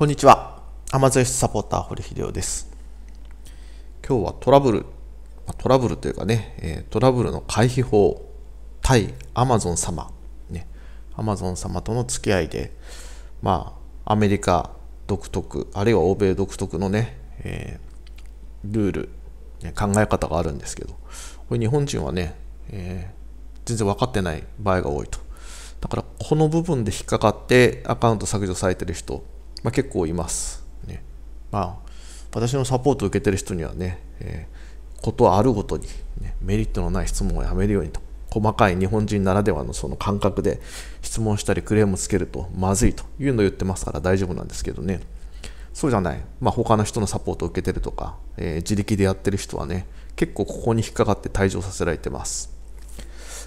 こんにちは。アマゾンサポーター、堀秀夫です。今日はトラブル、トラブルというかね、トラブルの回避法、対アマゾン様、ね、アマゾン様との付き合いで、まあ、アメリカ独特、あるいは欧米独特のね、えー、ルール、ね、考え方があるんですけど、これ日本人はね、えー、全然分かってない場合が多いと。だから、この部分で引っかかってアカウント削除されてる人、まあ、結構います、ねまあ、私のサポートを受けてる人にはね、えー、ことあるごとに、ね、メリットのない質問をやめるようにと細かい日本人ならではのその感覚で質問したりクレームつけるとまずいというのを言ってますから大丈夫なんですけどねそうじゃない、まあ、他の人のサポートを受けてるとか、えー、自力でやってる人はね結構ここに引っかかって退場させられてます、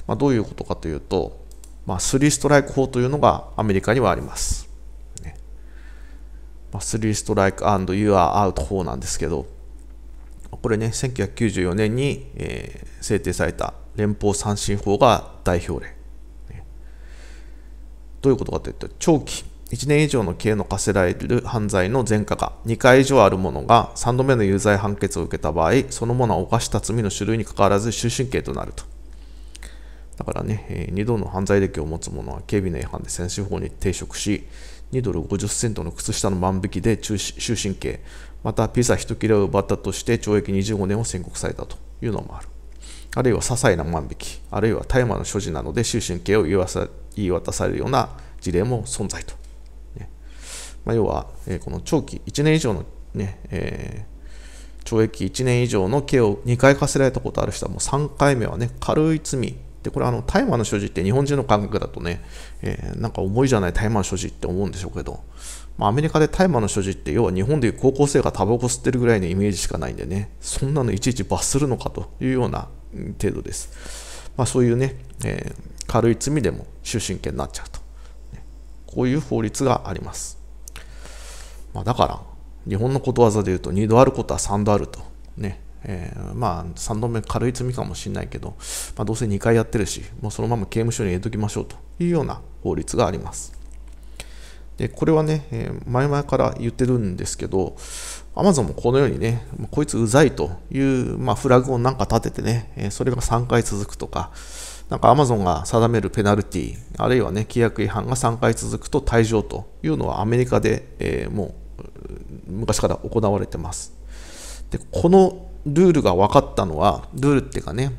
まあ、どういうことかというと、まあ、3ストライク法というのがアメリカにはありますまあ、3ストライク and you are out 法なんですけど、これね、1994年に、えー、制定された連邦三振法が代表例。どういうことかというと、長期、1年以上の刑の課せられる犯罪の前科が2回以上ある者が3度目の有罪判決を受けた場合、その者は犯した罪の種類にかかわらず終身刑となると。だからね、え2度の犯罪歴を持つ者は警備の違反で先進法に抵触し、2ドル50セントの靴下の万引きで終身刑、またピザ1切れを奪ったとして懲役25年を宣告されたというのもある。あるいは些細な万引き、あるいは大麻の所持などで終身刑を言い渡されるような事例も存在と。ねまあ、要は、えこの長期1年以上のね、えー、懲役1年以上の刑を2回課せられたことある人はもう3回目はね、軽い罪でこれあの大麻の所持って日本人の感覚だとね、えー、なんか重いじゃない大麻の所持って思うんでしょうけど、まあ、アメリカで大麻の所持って要は日本でいう高校生がタバコ吸ってるぐらいのイメージしかないんでねそんなのいちいち罰するのかというような程度です、まあ、そういうね、えー、軽い罪でも終身刑になっちゃうとこういう法律があります、まあ、だから日本のことわざで言うと2度あることは3度あるとねえー、まあ3度目軽い罪かもしれないけど、まあ、どうせ2回やってるしもうそのまま刑務所に入れときましょうというような法律がありますでこれはね、えー、前々から言ってるんですけど Amazon もこのようにねこいつうざいという、まあ、フラグをなんか立ててね、えー、それが3回続くとかなんか Amazon が定めるペナルティあるいはね規約違反が3回続くと退場というのはアメリカで、えもう昔から行われてますでこのルールが分かったのはルールっていうかね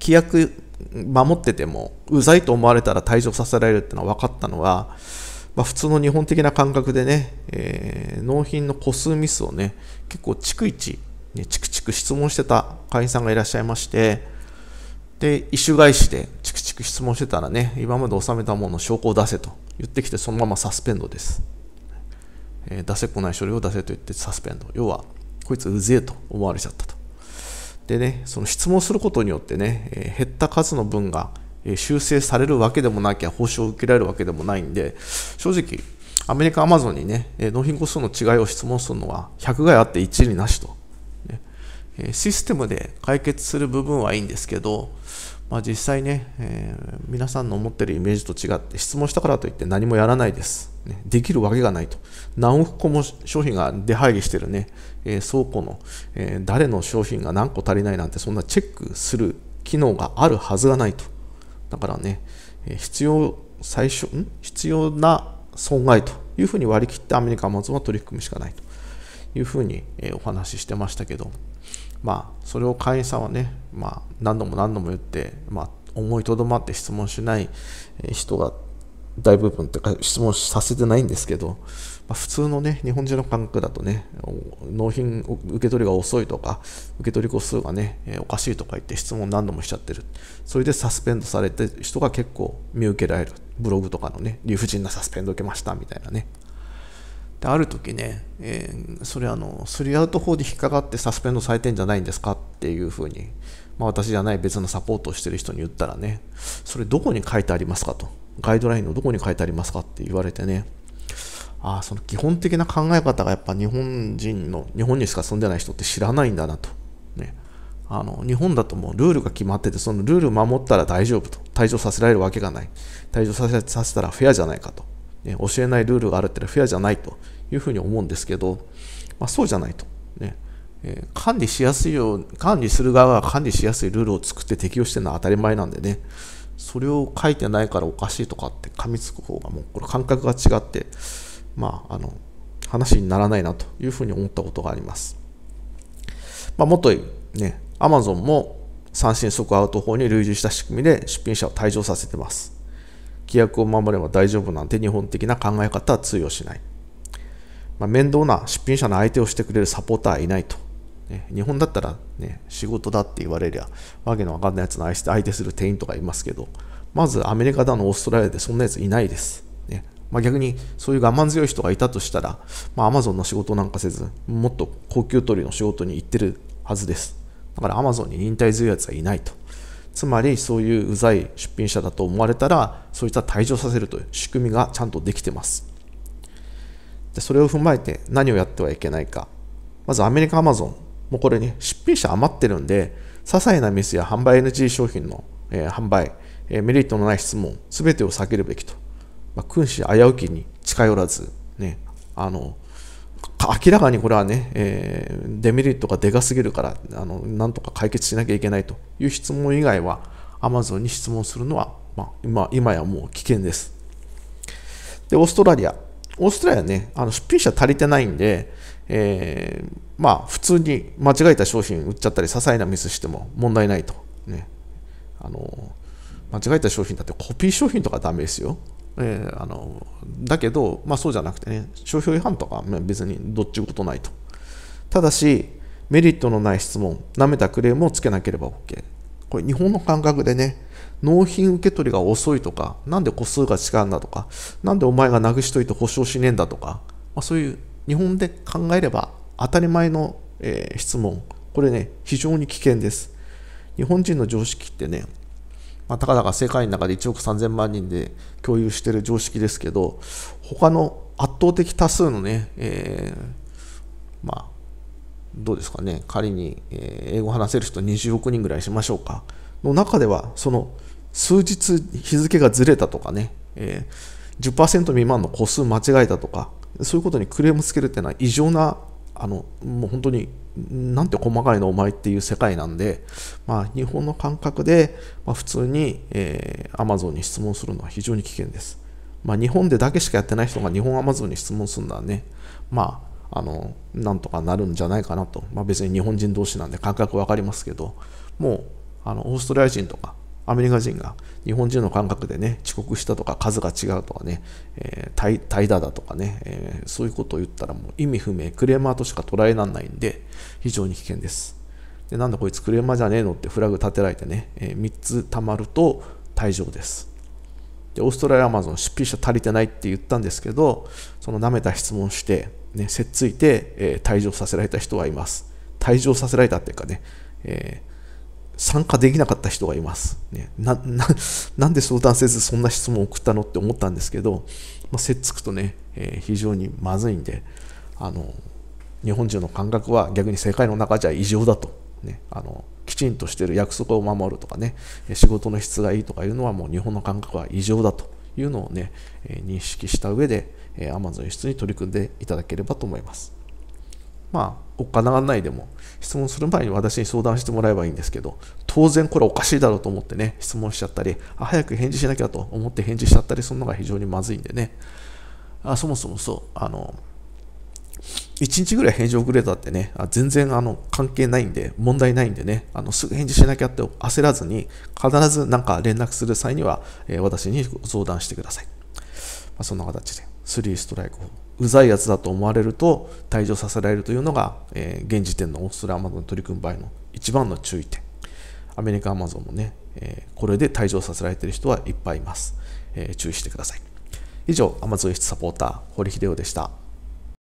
規約守っててもうざいと思われたら退場させられるっていうのは分かったのは、まあ、普通の日本的な感覚でね、えー、納品の個数ミスをね結構逐一ねチクチク質問してた会員さんがいらっしゃいましてで一種返しでチクチク質問してたらね今まで納めたものの証拠を出せと言ってきてそのままサスペンドです、えー、出せこない書類を出せと言ってサスペンド要はこいつうぜえと思われちゃったと。でね、その質問することによってね、えー、減った数の分が、えー、修正されるわけでもなきゃ報酬を受けられるわけでもないんで、正直、アメリカ、アマゾンにね、えー、納品個数の違いを質問するのは100害あって1になしと、ねえー。システムで解決する部分はいいんですけど、まあ、実際ね、えー、皆さんの思ってるイメージと違って質問したからといって何もやらないです。ね、できるわけがないと。何億個も商品が出入りしてるね、えー、倉庫の、えー、誰の商品が何個足りないなんてそんなチェックする機能があるはずがないと。だからね、え必要最初ん、必要な損害というふうに割り切ってアメリカ・アマゾンは取り組むしかないというふうに、えお話ししてましたけど。まあ、それを会員さんはね、まあ、何度も何度も言って、まあ、思いとどまって質問しない人が大部分というか質問させてないんですけど、まあ、普通のね日本人の感覚だとね納品受け取りが遅いとか受け取り個数がねおかしいとか言って質問何度もしちゃってるそれでサスペンドされて人が結構見受けられるブログとかのね理不尽なサスペンド受けましたみたいなねである時ね、えー、それあのスリーアウト法で引っかかってサスペンドされてんじゃないんですかっていうふうに、まあ、私じゃない別のサポートをしてる人に言ったらねそれどこに書いてありますかとガイドラインのどこに書いてありますかって言われてねああその基本的な考え方がやっぱ日本人の日本にしか住んでない人って知らないんだなと、ね、あの日本だともうルールが決まっててそのルール守ったら大丈夫と退場させられるわけがない退場させさせたらフェアじゃないかとね、教えないルールがあるってのはフェアじゃないというふうに思うんですけど、まあ、そうじゃないと、ねえー、管理しやすいよう管理する側が管理しやすいルールを作って適用してるのは当たり前なんでねそれを書いてないからおかしいとかって噛みつく方がもうこれ感覚が違って、まあ、あの話にならないなというふうに思ったことがあります、まあ、もっとね Amazon も三振速アウト法に類似した仕組みで出品者を退場させてます規約を守れば大丈夫なんて日本的な考え方は通用しない、まあ、面倒な出品者の相手をしてくれるサポーターはいないと、ね、日本だったら、ね、仕事だって言われりゃわけのわかんないやつの相手する店員とかいますけどまずアメリカだのオーストラリアでそんなやついないです、ねまあ、逆にそういう我慢強い人がいたとしたら、まあ、Amazon の仕事なんかせずもっと高級取りの仕事に行ってるはずですだから Amazon に忍耐強いやつはいないとつまりそういううざい出品者だと思われたらそういった退場させるという仕組みがちゃんとできてますでそれを踏まえて何をやってはいけないかまずアメリカアマゾンもうこれね出品者余ってるんで些細なミスや販売 NG 商品の、えー、販売、えー、メリットのない質問全てを避けるべきと、まあ、君子危うきに近寄らずねあの明らかにこれはね、えー、デメリットがでかすぎるからあのなんとか解決しなきゃいけないという質問以外は Amazon に質問するのは、まあ、今今やもう危険ですでオーストラリアオーストラリアねあの出品者足りてないんで、えー、まあ普通に間違えた商品売っちゃったり些細なミスしても問題ないとねあの間違えた商品だってコピー商品とかダメですよえー、あのだけど、まあ、そうじゃなくてね商標違反とか別にどっちことないとただしメリットのない質問なめたクレームをつけなければ OK これ日本の感覚でね納品受け取りが遅いとかなんで個数が違うんだとかなんでお前がなくしといて保証しねえんだとか、まあ、そういう日本で考えれば当たり前の、えー、質問これね非常に危険です日本人の常識ってねまあ、たかだか世界の中で1億3000万人で共有している常識ですけど他の圧倒的多数のね、えー、まあどうですかね仮に英語話せる人20億人ぐらいしましょうかの中ではその数日日付がずれたとかね、えー、10%未満の個数間違えたとかそういうことにクレームつけるっていうのは異常なあのもう本当になんて細かいのお前っていう世界なんで、まあ、日本の感覚で、まあ、普通に、えー、Amazon に質問するのは非常に危険です。まあ、日本でだけしかやってない人が日本 Amazon に質問するのはね、まあ、あのなんとかなるんじゃないかなと、まあ、別に日本人同士なんで感覚分かりますけどもうあのオーストラリア人とかアメリカ人が日本人の感覚でね遅刻したとか数が違うとかね、えー、怠惰だとかね、えー、そういうことを言ったらもう意味不明クレーマーとしか捉えられないんで非常に危険ですでなんだこいつクレーマーじゃねえのってフラグ立てられてね、えー、3つ溜まると退場ですでオーストラリアアマゾン出品者足りてないって言ったんですけどその舐めた質問して、ね、せっついて、え退場させられた人はいます退場させられたっていうかね、えー参加できなかった人がいます。ね、ななんで相談せずそんな質問を送ったのって思ったんですけど、まあ、せっつくとね、えー、非常にまずいんであの日本人の感覚は逆に世界の中じゃ異常だと、ね、あのきちんとしてる約束を守るとかね仕事の質がいいとかいうのはもう日本の感覚は異常だというのをね認識した上で Amazon 輸出に取り組んでいただければと思います。まあおっかながないでも質問する前に私に相談してもらえばいいんですけど当然これおかしいだろうと思ってね質問しちゃったりあ早く返事しなきゃと思って返事しちゃったりするのが非常にまずいんでねあそもそもそうあの1日ぐらい返事遅れたってね、あ全然あの関係ないんで、問題ないんでね、あのすぐ返事しなきゃって焦らずに、必ずなんか連絡する際には、えー、私に相談してください。あ、そんな形で3ストライクうざいやつだと思われると退場させられるというのが、えー、現時点のオーストラリアマゾの取り組む場合の一番の注意点アメリカアマゾンもね、えー、これで退場させられている人はいっぱいいます、えー、注意してください以上アマゾン o n 室サポーター堀秀夫でした